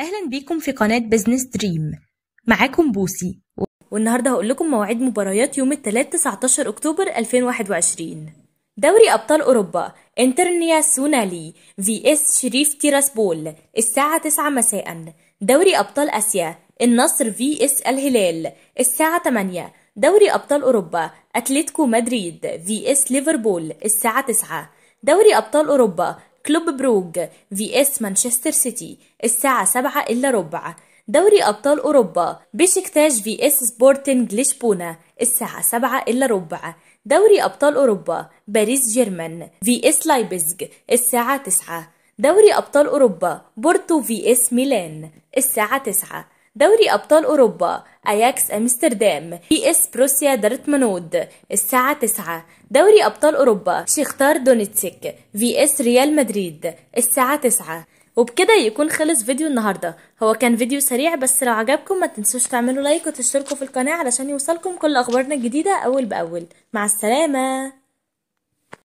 أهلا بيكم في قناة بزنس دريم معاكم بوسي والنهاردة هقول لكم مواعيد مباريات يوم الثلاث 19 أكتوبر 2021 دوري أبطال أوروبا انترنيا سونالي في اس شريف تيراسبول الساعة 9 مساء دوري أبطال آسيا النصر في اس الهلال الساعة 8 دوري أبطال أوروبا أتلتيكو مدريد في اس ليفربول الساعة 9 دوري أبطال أوروبا كلوب بروج في اس مانشستر سيتي الساعة سبعة إلا ربع دوري أبطال أوروبا بشكتاش في اس سبورتنج لشبونة الساعة سبعة إلا ربع دوري أبطال أوروبا باريس جيرمان في اس لايبزج الساعة تسعة دوري أبطال أوروبا بورتو في اس ميلان الساعة تسعة دوري أبطال أوروبا أياكس أمستردام بي إس بروسيا دارتمانود الساعة 9 دوري أبطال أوروبا شيختار دونيتسك في إس ريال مدريد الساعة 9 وبكده يكون خلص فيديو النهارده هو كان فيديو سريع بس لو عجبكم ما تنسوش تعملوا لايك وتشتركوا في القناة علشان يوصلكم كل أخبارنا الجديدة أول بأول مع السلامة